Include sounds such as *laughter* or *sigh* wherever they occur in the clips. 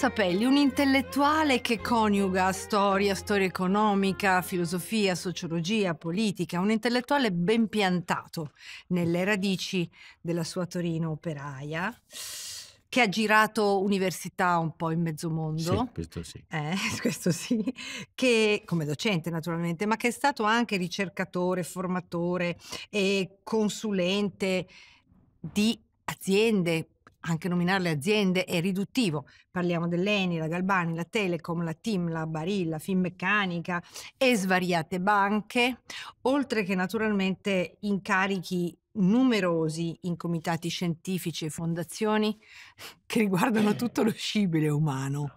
Sapelli, un intellettuale che coniuga storia, storia economica, filosofia, sociologia, politica, un intellettuale ben piantato nelle radici della sua Torino operaia che ha girato università un po' in mezzo mondo. Sì, questo sì. Eh, *laughs* questo sì. Che, come docente naturalmente, ma che è stato anche ricercatore, formatore e consulente di aziende, anche nominare le aziende è riduttivo. Parliamo dell'Eni, la Galbani, la Telecom, la Tim, la Barilla, Finmeccanica e svariate banche, oltre che naturalmente incarichi numerosi in comitati scientifici e fondazioni *laughs* che riguardano eh. tutto lo scibile umano.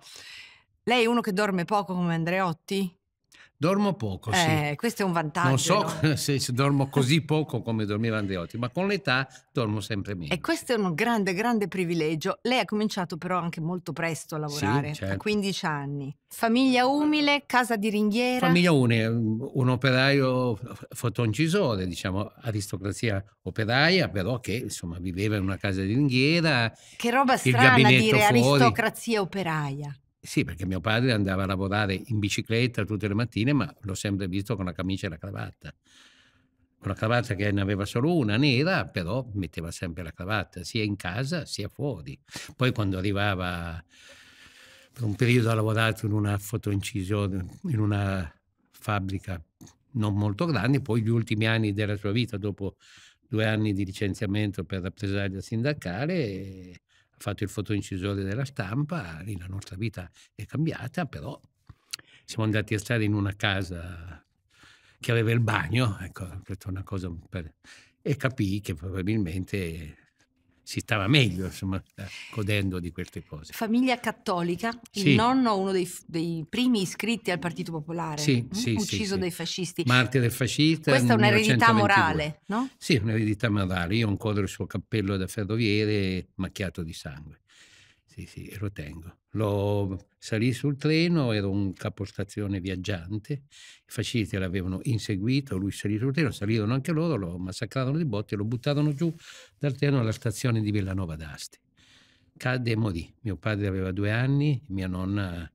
Lei è uno che dorme poco come Andreotti? Dormo poco, sì. Eh, questo è un vantaggio. Non so no? *laughs* se dormo così poco come dormiva Andreotti, ma con l'età dormo sempre meno. E questo è un grande, grande privilegio. Lei ha cominciato però anche molto presto a lavorare, sì, certo. a 15 anni. Famiglia umile, casa di ringhiera? Famiglia umile, mm, un operaio fotoncisore, diciamo, aristocrazia operaia, però che insomma viveva in una casa di ringhiera. Che roba strana dire fuori. aristocrazia operaia. Sì, perché mio padre andava a lavorare in bicicletta tutte le mattine, ma l'ho sempre visto con la camicia e la cravatta. Con la cravatta che ne aveva solo una nera, però metteva sempre la cravatta, sia in casa sia fuori. Poi quando arrivava per un periodo ha lavorato in una fotoincisione, in una fabbrica non molto grande, poi gli ultimi anni della sua vita, dopo due anni di licenziamento per rappresaglia sindacale, fatto il fotoincisore della stampa, lì la nostra vita è cambiata, però siamo andati a stare in una casa che aveva il bagno, ecco, questa è una cosa per... e capì che probabilmente si stava meglio, insomma, eh, godendo di queste cose. Famiglia cattolica, il nonno uno dei, dei, primi iscritti al Partito Popolare, sì, mh? Mm? sì, ucciso sì, dai fascisti. Martire fascista. Questa è un'eredità morale, no? Sì, un'eredità morale. Io ho ancora il suo cappello da ferroviere macchiato di sangue sì, sì, lo tengo. Lo, salì sul treno, ero un capostazione viaggiante, i fascisti l'avevano inseguito, lui salì sul treno, salirono anche loro, lo massacrarono di botte, lo buttarono giù dal treno alla stazione di Villanova d'Asti. Cadde e morì. Mio padre aveva due anni, mia nonna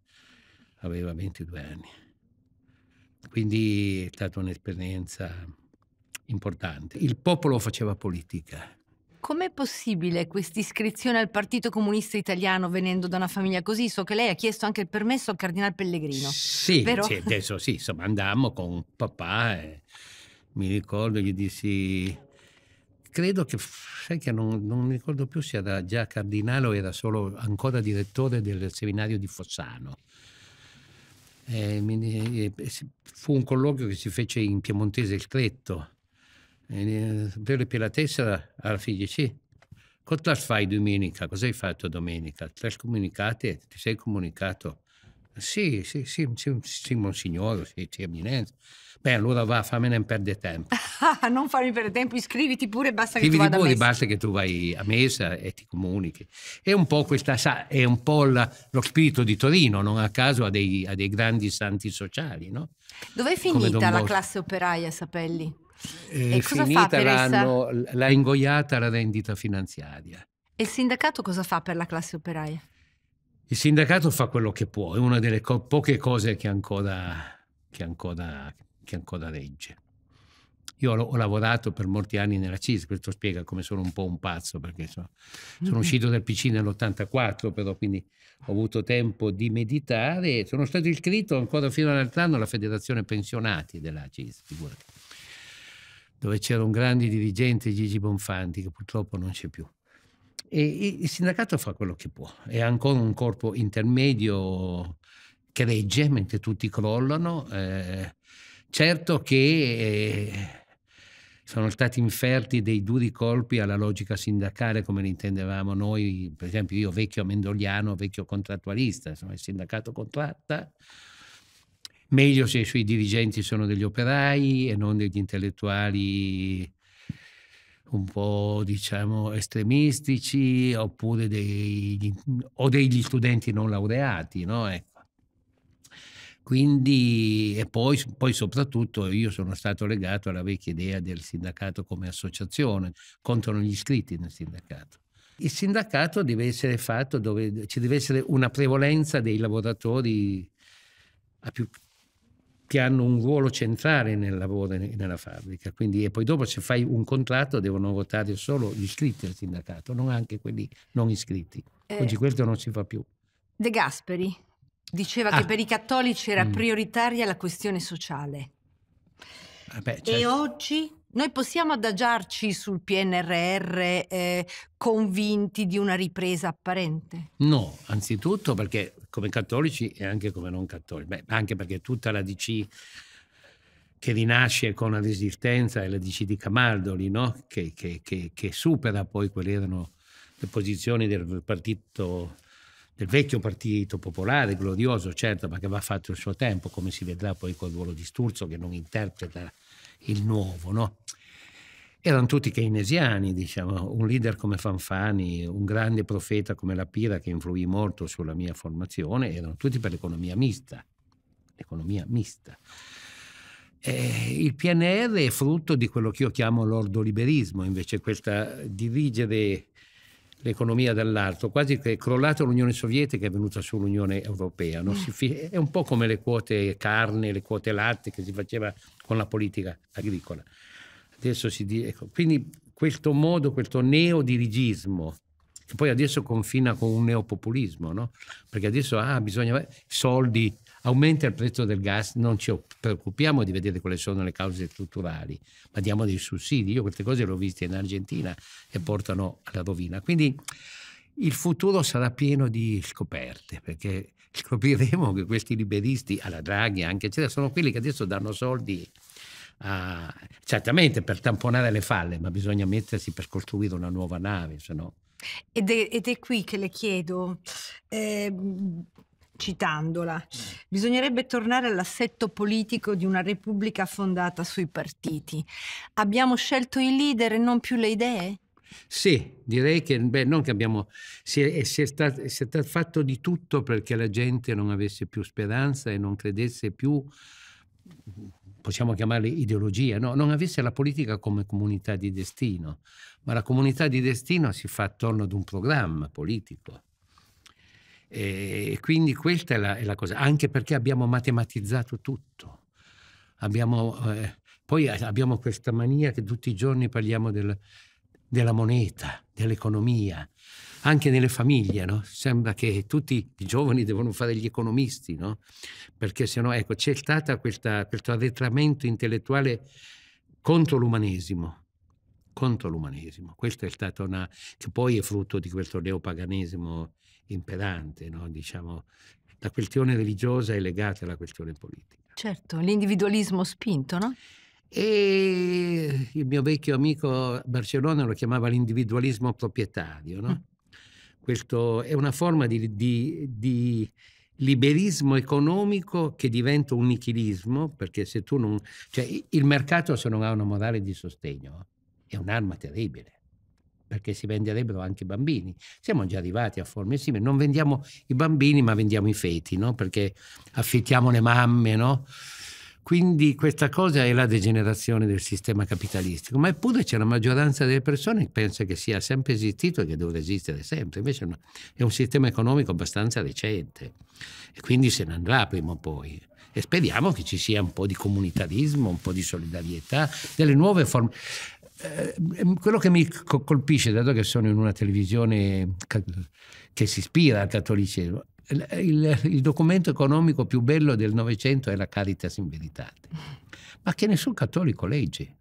aveva 22 anni. Quindi è stata un'esperienza importante. Il popolo faceva politica Com'è possibile questa iscrizione al Partito Comunista Italiano venendo da una famiglia così? So che lei ha chiesto anche il permesso al Cardinale Pellegrino. Sì, vero? sì adesso sì, insomma andammo con papà e mi ricordo gli dissi, credo che, sai che non, non mi ricordo più se era già cardinale o era solo ancora direttore del seminario di Fossano. E, fu un colloquio che si fece in Piemontese il Cretto per eh, la tessera alla figlia, sì, cosa fai domenica? Cosa hai fatto domenica? Ti sei comunicato? Sì, sì, sì, sì, sì monsignore, sì, sì, eminenza. Beh, allora va, fammi non perdere tempo. *laughs* non farmi perdere tempo, iscriviti pure, basta che tu vada pure, basta che tu vai a messa e ti comunichi. È un po', questa, è un po la, lo spirito di Torino, non a caso ha dei, dei, grandi santi sociali, no? Dov'è finita la classe operaia, Sapelli? Eh, e finita l'anno, l'ha ingoiata la rendita finanziaria. E il sindacato cosa fa per la classe operaia? Il sindacato fa quello che può, è una delle co poche cose che ancora, che, ancora, che ancora, regge. Io ho, ho, lavorato per molti anni nella CIS, questo spiega come sono un po' un pazzo, perché so, sono mm *laughs* -hmm. uscito dal PC nell'84, però quindi ho avuto tempo di meditare. Sono stato iscritto ancora fino all'altro anno alla Federazione Pensionati della CIS, figurati dove c'era un grande dirigente, Gigi Bonfanti, che purtroppo non c'è più. E il sindacato fa quello che può, è ancora un corpo intermedio che regge mentre tutti crollano. Eh, certo che eh, sono stati inferti dei duri colpi alla logica sindacale come l'intendevamo noi, per esempio io vecchio amendoliano, vecchio contrattualista, insomma il sindacato contratta, meglio se i suoi dirigenti sono degli operai e non degli intellettuali un po' diciamo estremistici oppure dei, o degli studenti non laureati, no? Ecco. Quindi, e poi, poi, soprattutto io sono stato legato alla vecchia idea del sindacato come associazione, contano gli iscritti nel sindacato. Il sindacato deve essere fatto dove ci deve essere una prevalenza dei lavoratori a più che hanno un ruolo centrale nel lavoro e nella fabbrica. Quindi, e poi dopo se fai un contratto devono votare solo gli iscritti al sindacato, non anche quelli non iscritti. Eh. Oggi questo non si fa più. De Gasperi diceva ah. che per i cattolici era mm. prioritaria la questione sociale. Ah certo. E oggi noi possiamo adagiarci sul PNRR eh, convinti di una ripresa apparente? No, anzitutto perché come cattolici e anche come non cattolici. Beh, anche perché tutta la DC che rinasce con la resistenza e la DC di Camaldoli, no? che, che, che, che, supera poi quelle erano le posizioni del partito del vecchio partito popolare, glorioso, certo, ma che va fatto il suo tempo, come si vedrà poi col ruolo di Sturzo che non interpreta il nuovo. No? erano tutti keynesiani, diciamo, un leader come Fanfani, un grande profeta come La Pira che influì molto sulla mia formazione, erano tutti per l'economia mista. L'economia mista. Eh, il PNR è frutto di quello che io chiamo l'ordoliberismo, invece questa dirigere l'economia dall'alto, quasi che è crollata l'Unione Sovietica e è venuta sull'Unione Europea. Mm. Fi- è un po' come le quote carne, le quote latte che si faceva con la politica agricola adesso si dice, ecco, quindi questo modo, questo neodirigismo, che poi adesso confina con un neopopulismo, no? perché adesso ah, bisogna soldi, aumenta il prezzo del gas, non ci preoccupiamo di vedere quali sono le cause strutturali, ma diamo dei sussidi. Io queste cose le ho viste in Argentina e portano alla rovina. Quindi il futuro sarà pieno di scoperte, perché scopriremo che questi liberisti, alla Draghi anche, eccetera, sono quelli che adesso danno soldi a, ah, certamente per tamponare le falle, ma bisogna mettersi per costruire una nuova nave, se no. Ed è, ed è qui che le chiedo, eh, citandola, bisognerebbe tornare all'assetto politico di una repubblica fondata sui partiti. Abbiamo scelto i leader e non più le idee? Sì, direi che beh, non che abbiamo, si è, si, è stat, si è, stato fatto di tutto perché la gente non avesse più speranza e non credesse più possiamo chiamarle ideologie, no? non avesse la politica come comunità di destino, ma la comunità di destino si fa attorno ad un programma politico. E quindi questa è la, è la cosa, anche perché abbiamo matematizzato tutto. Abbiamo, eh, poi abbiamo questa mania che tutti i giorni parliamo del, della moneta, dell'economia anche nelle famiglie, no? sembra che tutti i giovani devono fare gli economisti, no? perché sennò ecco, c'è stato questo arretramento intellettuale contro l'umanesimo. Contro l'umanesimo. Questo è stato una. che poi è frutto di questo neopaganesimo imperante, no? diciamo, la questione religiosa è legata alla questione politica. Certo, l'individualismo spinto, no? E il mio vecchio amico Barcellona lo chiamava l'individualismo proprietario, no? Mm. Questo è una forma di, di, di liberismo economico che diventa un nichilismo, perché se tu non... Cioè, il mercato se non ha una morale di sostegno è un'arma terribile perché si venderebbero anche i bambini. Siamo già arrivati a forme simili, non vendiamo i bambini ma vendiamo i feti, no? perché affittiamo le mamme, no? Quindi questa cosa è la degenerazione del sistema capitalistico, ma eppure c'è una maggioranza delle persone che pensa che sia sempre esistito e che deve esistere sempre, invece no. è un sistema economico abbastanza recente e quindi se ne andrà prima o poi. E speriamo che ci sia un po' di comunitarismo, un po' di solidarietà, delle nuove forme. Eh, quello che mi colpisce, dato che sono in una televisione che si ispira al cattolicesimo, il, il documento economico più bello del Novecento è la Caritas in Veritate, *laughs* ma che nessun cattolico legge,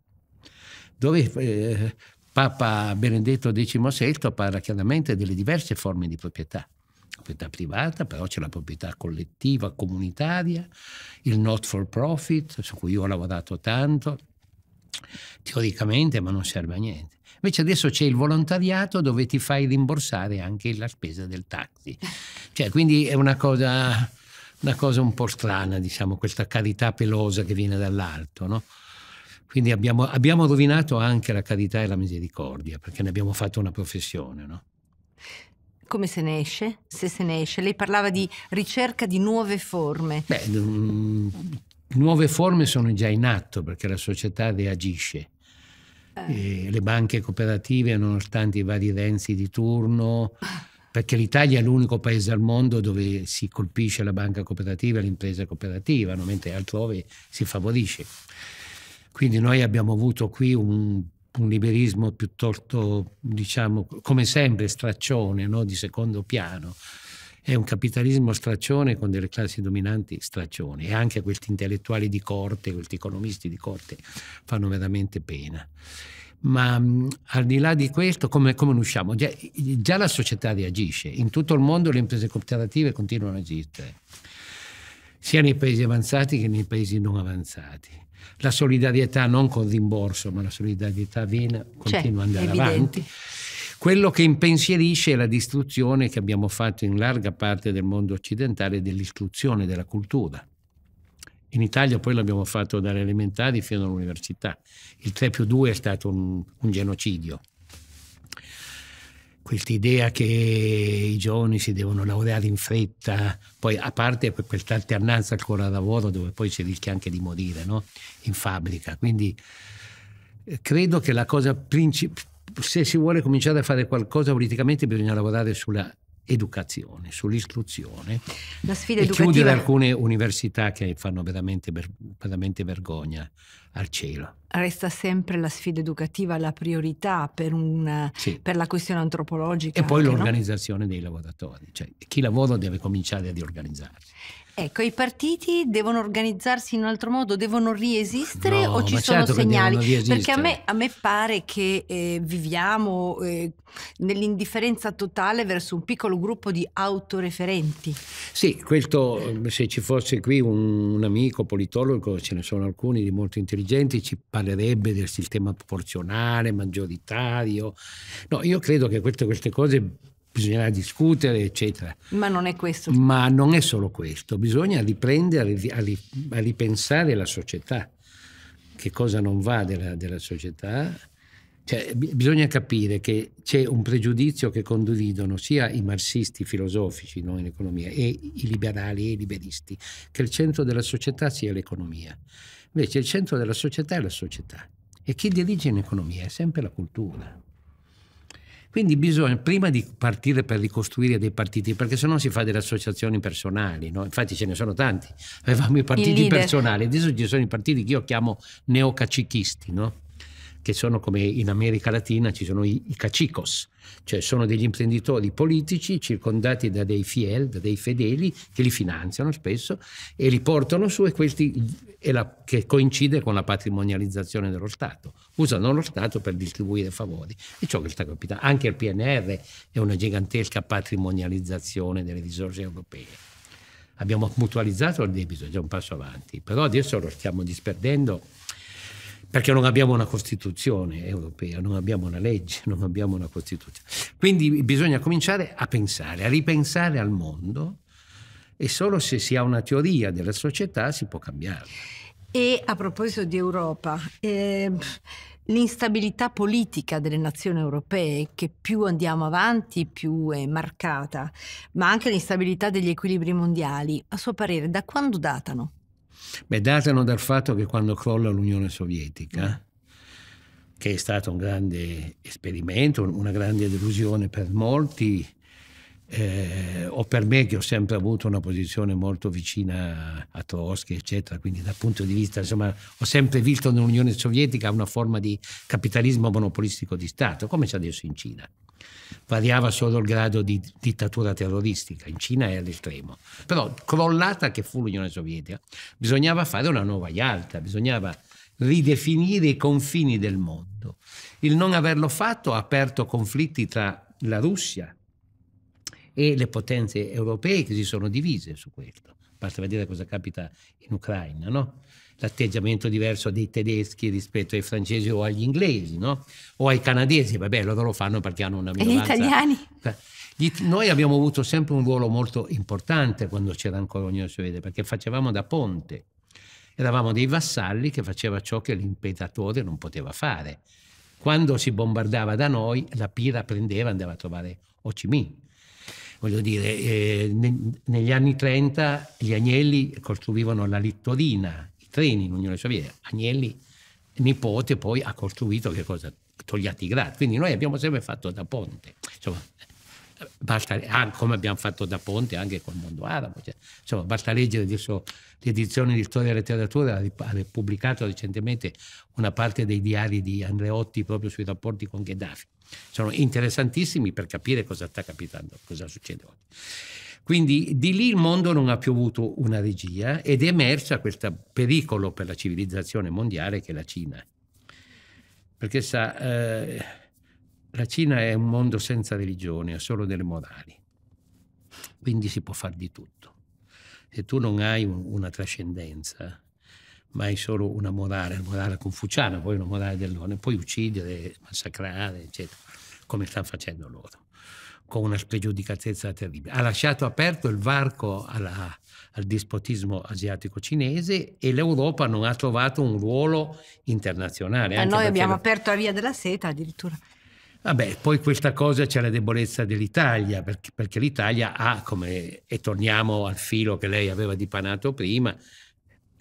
dove eh, Papa Benedetto XVI parla chiaramente delle diverse forme di proprietà proprietà privata, però c'è la proprietà collettiva, comunitaria, il not for profit, su cui io ho lavorato tanto, teoricamente, ma non serve a niente. Invece adesso c'è il volontariato dove ti fai rimborsare anche la spesa del taxi. Cioè, quindi è una cosa, una cosa un po' strana, diciamo, questa carità pelosa che viene dall'alto, no? Quindi abbiamo, abbiamo, rovinato anche la carità e la misericordia, perché ne abbiamo fatto una professione, no? Come se ne esce? Se se ne esce? Lei parlava di ricerca di nuove forme. Beh, mm, nuove forme sono già in atto perché la società reagisce eh. le banche cooperative nonostante i vari Renzi di turno, *laughs* perché l'Italia è l'unico paese al mondo dove si colpisce la banca cooperativa e l'impresa cooperativa, mentre altrove si favorisce. Quindi noi abbiamo avuto qui un, un liberismo piuttosto, diciamo, come sempre, straccione, no? di secondo piano. È un capitalismo straccione con delle classi dominanti straccioni e anche questi intellettuali di corte, questi economisti di corte fanno veramente pena. Ma mh, mm, al di là di questo, come, come ne usciamo? Già, già la società reagisce, in tutto il mondo le imprese cooperative continuano a esistere, sia nei paesi avanzati che nei paesi non avanzati la solidarietà non con rimborso, ma la solidarietà viene, continua ad andare avanti quello che impensierisce è la distruzione che abbiamo fatto in larga parte del mondo occidentale dell'istruzione, della cultura. In Italia poi l'abbiamo fatto dalle elementari fino all'università. Il 3 più 2 è stato un, un genocidio. Quest'idea che i giovani si devono laureare in fretta, poi a parte questa alternanza al cuore al lavoro dove poi si rischia anche di morire no? in fabbrica. Quindi eh, credo che la cosa principale se si vuole cominciare a fare qualcosa politicamente bisogna lavorare sulla educazione, sull'istruzione La sfida e educativa... chiudere alcune università che fanno veramente, veramente vergogna al cielo. Resta sempre la sfida educativa la priorità per, un, sì. per la questione antropologica. E poi l'organizzazione no? dei lavoratori, cioè chi lavora deve cominciare a riorganizzarsi. Ecco, i partiti devono organizzarsi in un altro modo, devono riesistere no, o ci sono certo segnali? Perché a me, a me, pare che eh, viviamo eh, nell'indifferenza totale verso un piccolo gruppo di autoreferenti. Sì, questo eh, se ci fosse qui un, un amico politologo, ce ne sono alcuni di molto intelligenti, ci parlerebbe del sistema proporzionale, maggioritario. No, io credo che queste, queste cose bisognerà discutere, eccetera. Ma non è questo. Ma non è solo questo, bisogna riprendere a ripensare la società, che cosa non va della, della società. Cioè, bisogna capire che c'è un pregiudizio che condividono sia i marxisti filosofici no, in economia e i liberali e i liberisti, che il centro della società sia l'economia. Invece il centro della società è la società. E chi dirige l'economia è sempre la cultura. Quindi bisogna, prima di partire per ricostruire dei partiti, perché se no si fa delle associazioni personali, no? infatti ce ne sono tanti, avevamo i partiti personali, adesso ci sono i partiti che io chiamo neocacichisti, no? che sono come in America Latina ci sono i, i cacicos, cioè sono degli imprenditori politici circondati da dei fiel, da dei fedeli che li finanziano spesso e li portano su e questi e la, che coincide con la patrimonializzazione dello Stato. Usano lo Stato per distribuire favori. E ciò che sta capitando. Anche il PNR è una gigantesca patrimonializzazione delle risorse europee. Abbiamo mutualizzato il debito, è già un passo avanti, però adesso lo stiamo disperdendo perché non abbiamo una Costituzione europea, non abbiamo una legge, non abbiamo una Costituzione. Quindi bisogna cominciare a pensare, a ripensare al mondo e solo se si ha una teoria della società si può cambiare. E a proposito di Europa, eh, l'instabilità politica delle nazioni europee, che più andiamo avanti più è marcata, ma anche l'instabilità degli equilibri mondiali, a suo parere da quando datano? Beh, datano dal fatto che quando crolla l'Unione Sovietica, eh. che è stato un grande esperimento, una grande delusione per molti, eh, o per me che ho sempre avuto una posizione molto vicina a Trotsky, eccetera, quindi dal punto di vista, insomma, ho sempre visto nell'Unione Sovietica una forma di capitalismo monopolistico di Stato, come c'è adesso in Cina. Variava solo il grado di dittatura terroristica, in Cina è all'estremo. Però crollata che fu l'Unione Sovietica, bisognava fare una nuova Yalta, bisognava ridefinire i confini del mondo. Il non averlo fatto ha aperto conflitti tra la Russia e le potenze europee che si sono divise su questo. Basta vedere cosa capita in Ucraina, no? l'atteggiamento diverso dei tedeschi rispetto ai francesi o agli inglesi, no? o ai canadesi, vabbè loro lo fanno perché hanno una minoranza. E gli italiani? Noi abbiamo avuto sempre un ruolo molto importante quando c'era ancora l'Unione Sovietica, perché facevamo da ponte. Eravamo dei vassalli che faceva ciò che l'imperatore non poteva fare. Quando si bombardava da noi, la pira prendeva e andava a trovare Ho Chi Minh voglio dire, eh, ne, negli anni 30 gli Agnelli costruivano la Littorina, i treni in Unione Sovietica, Agnelli nipote poi ha costruito che cosa? Togliatti Grad, quindi noi abbiamo sempre fatto da ponte. Insomma, Bartale- ah, come abbiamo fatto da Ponte anche col mondo arabo. Cioè, insomma, basta leggere adesso l'edizione di storia e letteratura, ha pubblicato recentemente una parte dei diari di Andreotti proprio sui rapporti con Gheddafi. Sono interessantissimi per capire cosa sta capitando, cosa succede oggi. Quindi di lì il mondo non ha più avuto una regia ed è emersa questo pericolo per la civilizzazione mondiale che è la Cina. Perché sa... Eh, la Cina è un mondo senza religione, ha solo delle morali. Quindi si può fare di tutto. Se tu non hai un, una trascendenza, ma hai solo una morale, la morale confuciana, poi una morale dell'one, puoi uccidere, massacrare, eccetera, come stanno facendo loro, con una spregiudicatezza terribile. Ha lasciato aperto il varco alla, al dispotismo asiatico cinese e l'Europa non ha trovato un ruolo internazionale. Ma noi abbiamo aperto la via della seta addirittura. Vabbè, poi questa cosa c'è la debolezza dell'Italia, perché, perché l'Italia ha, come, e torniamo al filo che lei aveva dipanato prima,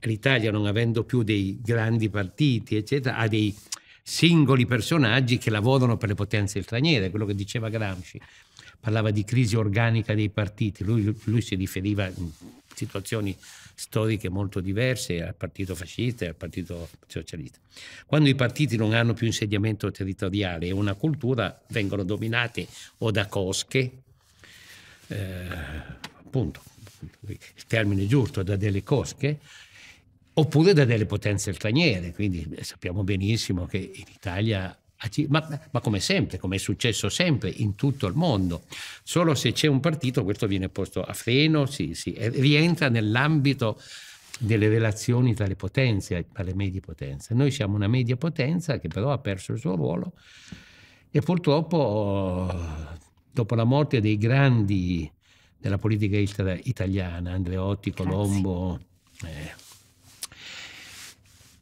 l'Italia non avendo più dei grandi partiti, eccetera, ha dei singoli personaggi che lavorano per le potenze straniere, quello che diceva Gramsci. Parlava di crisi organica dei partiti, lui, lui si riferiva a situazioni storiche molto diverse al partito fascista e al partito socialista. Quando i partiti non hanno più insediamento territoriale e una cultura vengono dominati o da cosche, eh, appunto, il termine giusto, da delle cosche, oppure da delle potenze straniere. Quindi eh, sappiamo benissimo che in Italia ma, ma come sempre, come è successo sempre in tutto il mondo. Solo se c'è un partito questo viene posto a freno, sì, sì, rientra nell'ambito delle relazioni tra le potenze, tra le medie potenze. Noi siamo una media potenza che però ha perso il suo ruolo e purtroppo dopo la morte dei grandi della politica italiana, Andreotti, Colombo, eh,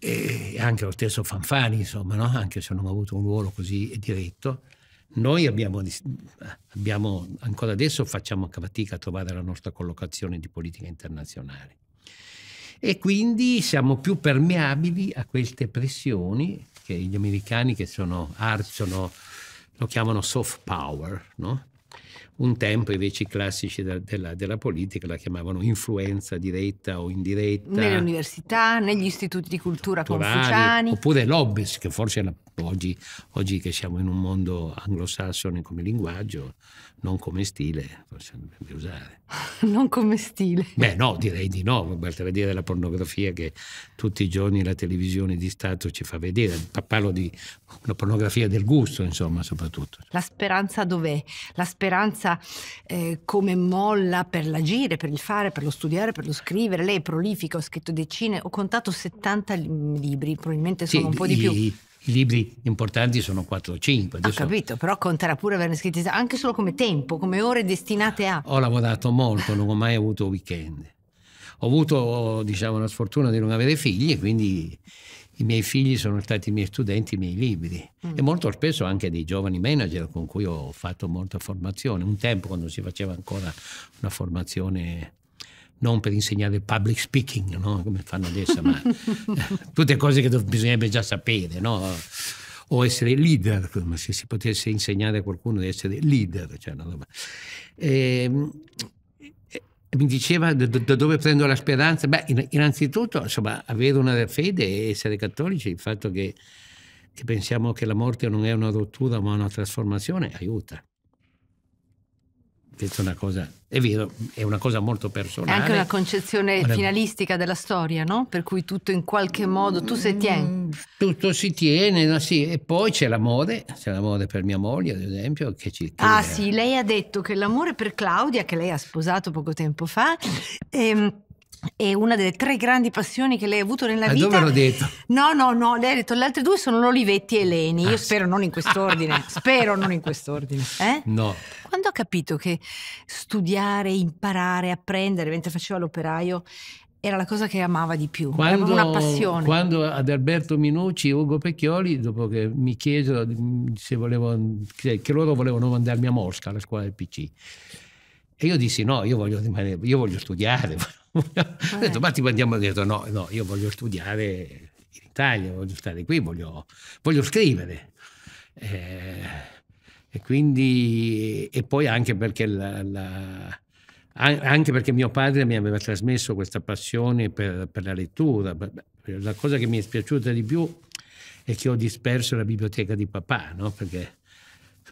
e anche lo stesso Fanfani, insomma, no? anche se non ha avuto un ruolo così diretto, noi abbiamo, abbiamo, ancora adesso facciamo fatica a trovare la nostra collocazione di politica internazionale. E quindi siamo più permeabili a queste pressioni che gli americani che sono, sono lo chiamano soft power, no? Un tempo invece i classici della, della, della, politica la chiamavano influenza diretta o indiretta. Nelle università, negli istituti di cultura confuciani. Oppure lobbies, che forse la, oggi, oggi, che siamo in un mondo anglosassone come linguaggio, non come stile, forse non dovrebbe usare. *laughs* non come stile. Beh no, direi di no, basterebbe dire la pornografia che tutti i giorni la televisione di Stato ci fa vedere. Parlo di una pornografia del gusto, insomma, soprattutto. La speranza dov'è? La speranza esperienza eh, come molla per l'agire, per il fare, per lo studiare, per lo scrivere. Lei è prolifica, ho scritto decine, ho contato 70 libri, probabilmente sono sì, un po' di più. I, libri importanti sono 4 o 5. Adesso... Ho capito, però conterà pure averne scritti anche solo come tempo, come ore destinate a... Ho lavorato molto, non ho mai avuto weekend. Ho avuto, diciamo, la sfortuna di non avere figli, e quindi i miei figli sono stati i miei studenti, i miei libri mm. e molto spesso anche dei giovani manager con cui ho fatto molta formazione. Un tempo quando si faceva ancora una formazione non per insegnare public speaking, no? come fanno adesso, ma *laughs* tutte cose che bisognerebbe già sapere, no? o essere leader, come se si potesse insegnare a qualcuno di essere leader. Cioè e, ehm, mi diceva da dove prendo la speranza? Beh, innanzitutto, insomma, avere una fede e essere cattolici, il fatto che, che pensiamo che la morte non è una rottura ma una trasformazione, aiuta penso una cosa, è vero, è una cosa molto personale. È anche una concezione una... finalistica della storia, no? Per cui tutto in qualche modo, tu se tieni. Mm, tutto si tiene, no? sì. E poi c'è l'amore, c'è l'amore per mia moglie, ad esempio, che ci... Che ah sì, lei ha detto che l'amore per Claudia, che lei ha sposato poco tempo fa, ehm, è una delle tre grandi passioni che lei ha avuto nella eh, vita. Dove l'ho detto? No, no, no, lei ha detto le altre due sono l'Olivetti e Leni. Io ah, spero sì. non in quest'ordine. *laughs* spero non in quest'ordine. Eh? No. Quando ha capito che studiare, imparare, apprendere mentre faceva l'operaio era la cosa che amava di più, quando, una passione. Quando ad Alberto Minucci e Ugo Pecchioli, dopo che mi chiesero se volevo, che loro volevano mandarmi a Mosca alla scuola del PC, e io dissi no, io voglio rimanere, io voglio studiare. *laughs* ho detto, eh. ma ti mandiamo dietro, no, no, io voglio studiare in Italia, voglio stare qui, voglio, voglio scrivere. Eh, e quindi, e poi anche perché, la, la, anche perché mio padre mi aveva trasmesso questa passione per, per la lettura. La cosa che mi è spiaciuta di più è che ho disperso la biblioteca di papà, no? Perché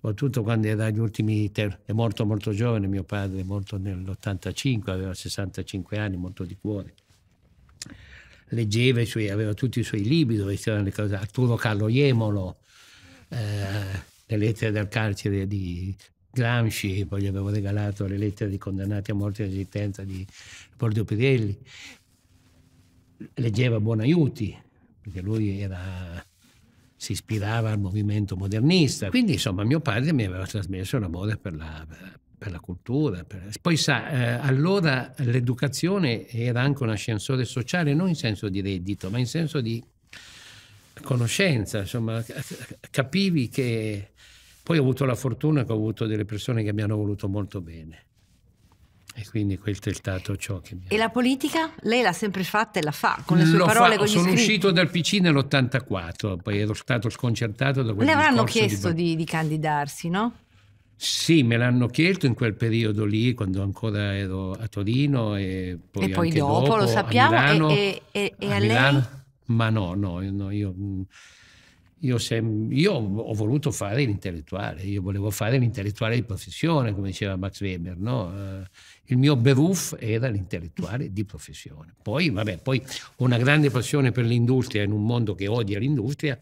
soprattutto quando era agli ultimi tempi. È morto molto giovane mio padre, è morto nell'85, aveva 65 anni, molto di cuore. Leggeva suoi, aveva tutti i suoi libri dove c'erano le cose, Arturo Carlo Iemolo, eh, le lettere dal carcere di Gramsci, poi gli avevo regalato le lettere di condannati a morte in resistenza di Porto Pirelli. Leggeva Buonaiuti, perché lui era si ispirava al movimento modernista. Quindi, insomma, mio padre mi aveva trasmesso l'amore per la, per la cultura. Per... Poi sa, eh, allora l'educazione era anche un ascensore sociale, non in senso di reddito, ma in senso di conoscenza, insomma, capivi che poi ho avuto la fortuna che ho avuto delle persone che mi hanno voluto molto bene. E quindi questo è stato ciò che mi ha... E la politica? Lei l'ha sempre fatta e la fa, con le sue Lo parole, fa, con gli Sono scritti. uscito dal PC nell'84, poi ero stato sconcertato da quel Le avranno chiesto di... Di, di candidarsi, no? Sì, me l'hanno chiesto in quel periodo lì, quando ancora ero a Torino e poi, e poi dopo, dopo, lo sappiamo, Milano, e, e, e, a, a Milano. Ma no, no, no io mm, io, sem- io, ho voluto fare l'intellettuale, io volevo fare l'intellettuale di professione, come diceva Max Weber, no? Eh, il mio beruf era l'intellettuale di professione. Poi, vabbè, poi ho una grande passione per l'industria in un mondo che odia l'industria,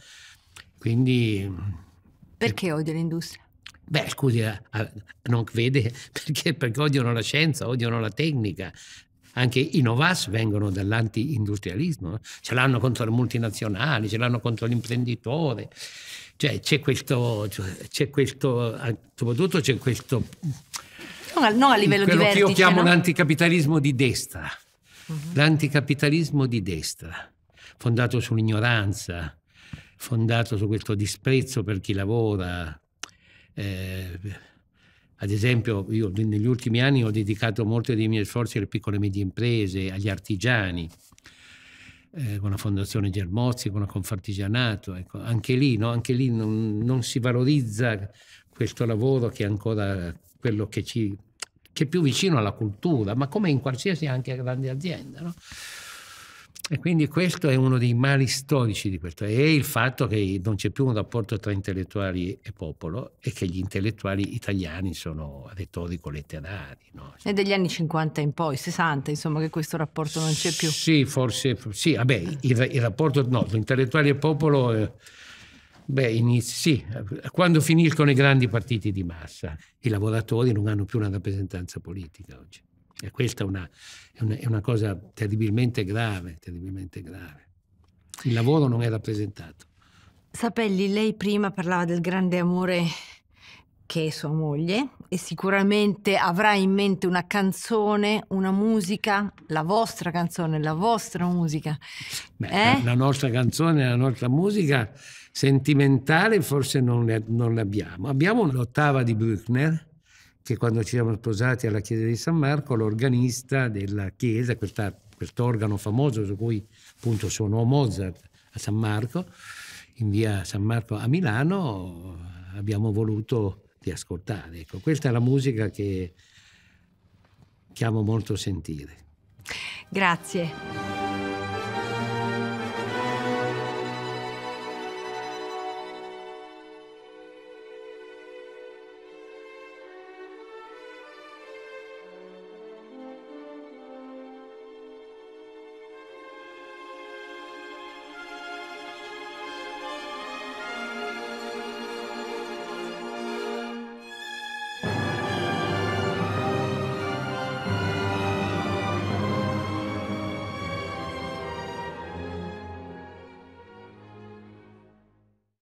quindi... Perché odia l'industria? Beh, scusi, eh, eh, non vede *laughs* perché, perché odiano la scienza, odiano la tecnica, anche i Novas vengono dall'anti-industrialismo, ce l'hanno contro le multinazionali, ce l'hanno contro l'imprenditore. Cioè, c'è questo, cioè, c'è questo, soprattutto c'è questo... Non a, non a livello di vertice, che io chiamo no? l'anticapitalismo di destra. Uh-huh. L'anticapitalismo di destra, fondato sull'ignoranza, fondato su questo disprezzo per chi lavora, eh, ad esempio, io negli ultimi anni ho dedicato molti dei miei sforzi alle piccole e medie imprese, agli artigiani, eh, con la Fondazione Germozzi, con la Confartigianato. Ecco. Anche lì, no? Anche lì non, non, si valorizza questo lavoro che è ancora quello che, ci, che è più vicino alla cultura, ma come in qualsiasi anche grande azienda. No? E quindi questo è uno dei mali storici di questo, è il fatto che non c'è più un rapporto tra intellettuali e popolo e che gli intellettuali italiani sono retorico-letterari. No? È degli anni 50 in poi, 60, insomma, che questo rapporto non c'è più. Sì, forse, sì, vabbè, il, il rapporto, no, intellettuali e popolo... Eh, Beh, inizio, sì, quando finiscono i grandi partiti di massa, i lavoratori non hanno più una rappresentanza politica oggi. E questa è una, è una, è una cosa terribilmente grave, terribilmente grave. Il lavoro non è rappresentato. Sapelli, lei prima parlava del grande amore che è sua moglie e sicuramente avrà in mente una canzone, una musica, la vostra canzone, la vostra musica. Beh, eh? la, la, nostra canzone, la nostra musica sentimentale forse non, ne, non l'abbiamo. Abbiamo l'ottava di Bruckner che quando ci siamo sposati alla chiesa di San Marco, l'organista della chiesa, questo organo famoso su cui appunto suonò Mozart a San Marco, in via San Marco a Milano, abbiamo voluto di ascoltare. Ecco, questa è la musica che, che amo molto sentire. Grazie.